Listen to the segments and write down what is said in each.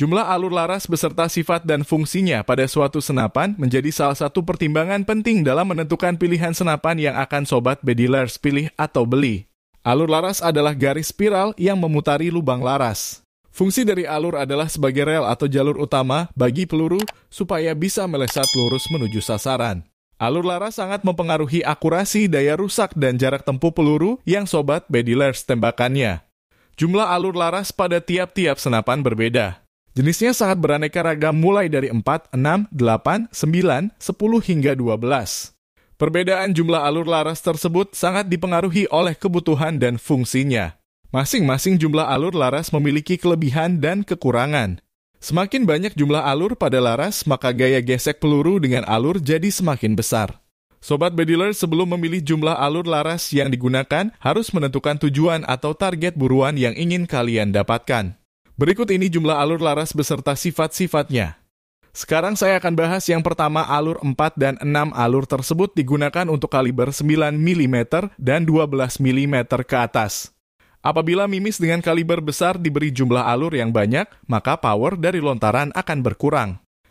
Jumlah alur laras beserta sifat dan fungsinya pada suatu senapan menjadi salah satu pertimbangan penting dalam menentukan pilihan senapan yang akan sobat bedilers pilih atau beli. Alur laras adalah garis spiral yang memutari lubang laras. Fungsi dari alur adalah sebagai rel atau jalur utama bagi peluru supaya bisa melesat lurus menuju sasaran. Alur laras sangat mempengaruhi akurasi, daya rusak, dan jarak tempuh peluru yang sobat bedilers tembakannya. Jumlah alur laras pada tiap-tiap senapan berbeda. Jenisnya sangat beraneka ragam mulai dari 4, 6, 8, 9, 10 hingga 12. Perbedaan jumlah alur laras tersebut sangat dipengaruhi oleh kebutuhan dan fungsinya. Masing-masing jumlah alur laras memiliki kelebihan dan kekurangan. Semakin banyak jumlah alur pada laras, maka gaya gesek peluru dengan alur jadi semakin besar. Sobat Bediler sebelum memilih jumlah alur laras yang digunakan, harus menentukan tujuan atau target buruan yang ingin kalian dapatkan. Berikut ini jumlah alur laras beserta sifat-sifatnya. Sekarang saya akan bahas yang pertama alur 4 dan 6 alur tersebut digunakan untuk kaliber 9 mm dan 12 mm ke atas. Apabila mimis dengan kaliber besar diberi jumlah alur yang banyak, maka power dari lontaran akan berkurang.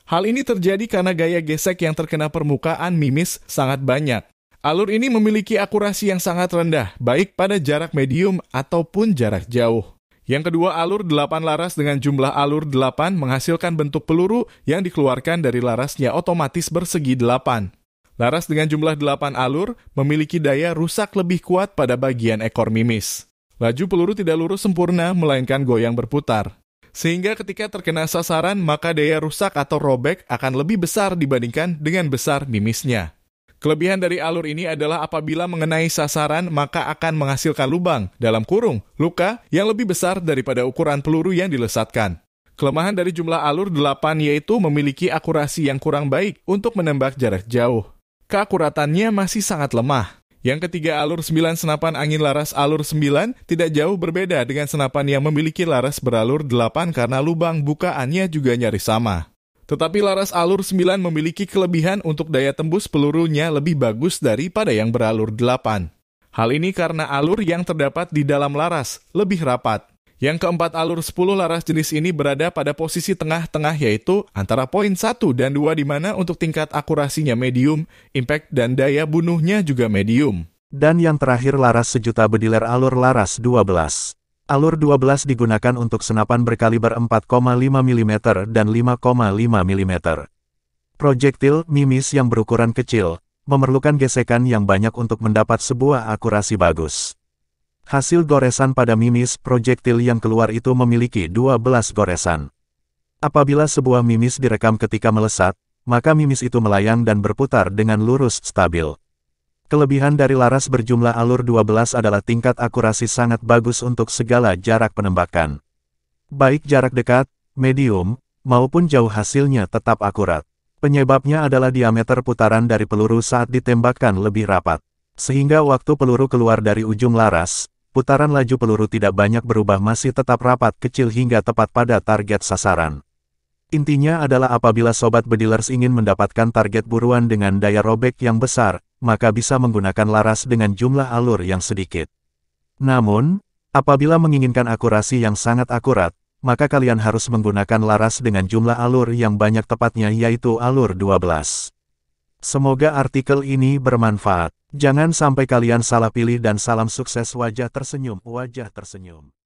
Hal ini terjadi karena gaya gesek yang terkena permukaan mimis sangat banyak. Alur ini memiliki akurasi yang sangat rendah, baik pada jarak medium ataupun jarak jauh. Yang kedua, alur 8 laras dengan jumlah alur 8 menghasilkan bentuk peluru yang dikeluarkan dari larasnya otomatis bersegi 8. Laras dengan jumlah 8 alur memiliki daya rusak lebih kuat pada bagian ekor mimis. Laju peluru tidak lurus sempurna, melainkan goyang berputar. Sehingga ketika terkena sasaran, maka daya rusak atau robek akan lebih besar dibandingkan dengan besar mimisnya. Kelebihan dari alur ini adalah apabila mengenai sasaran maka akan menghasilkan lubang dalam kurung, luka yang lebih besar daripada ukuran peluru yang dilesatkan. Kelemahan dari jumlah alur 8 yaitu memiliki akurasi yang kurang baik untuk menembak jarak jauh. Keakuratannya masih sangat lemah. Yang ketiga, alur 9 senapan angin laras alur 9 tidak jauh berbeda dengan senapan yang memiliki laras beralur 8 karena lubang bukaannya juga nyaris sama. Tetapi laras alur 9 memiliki kelebihan untuk daya tembus pelurunya lebih bagus daripada yang beralur 8. Hal ini karena alur yang terdapat di dalam laras lebih rapat. Yang keempat alur 10 laras jenis ini berada pada posisi tengah-tengah yaitu antara poin 1 dan 2 di mana untuk tingkat akurasinya medium, impact dan daya bunuhnya juga medium. Dan yang terakhir laras sejuta bediler alur laras 12. Alur 12 digunakan untuk senapan berkaliber 4,5 mm dan 5,5 mm. Proyektil mimis yang berukuran kecil, memerlukan gesekan yang banyak untuk mendapat sebuah akurasi bagus. Hasil goresan pada mimis proyektil yang keluar itu memiliki 12 goresan. Apabila sebuah mimis direkam ketika melesat, maka mimis itu melayang dan berputar dengan lurus stabil. Kelebihan dari Laras berjumlah alur 12 adalah tingkat akurasi sangat bagus untuk segala jarak penembakan. Baik jarak dekat, medium, maupun jauh hasilnya tetap akurat. Penyebabnya adalah diameter putaran dari peluru saat ditembakkan lebih rapat. Sehingga waktu peluru keluar dari ujung laras, putaran laju peluru tidak banyak berubah masih tetap rapat kecil hingga tepat pada target sasaran. Intinya adalah apabila Sobat Bedilers ingin mendapatkan target buruan dengan daya robek yang besar, maka bisa menggunakan laras dengan jumlah alur yang sedikit. Namun, apabila menginginkan akurasi yang sangat akurat, maka kalian harus menggunakan laras dengan jumlah alur yang banyak tepatnya yaitu alur 12. Semoga artikel ini bermanfaat. Jangan sampai kalian salah pilih dan salam sukses wajah tersenyum, wajah tersenyum.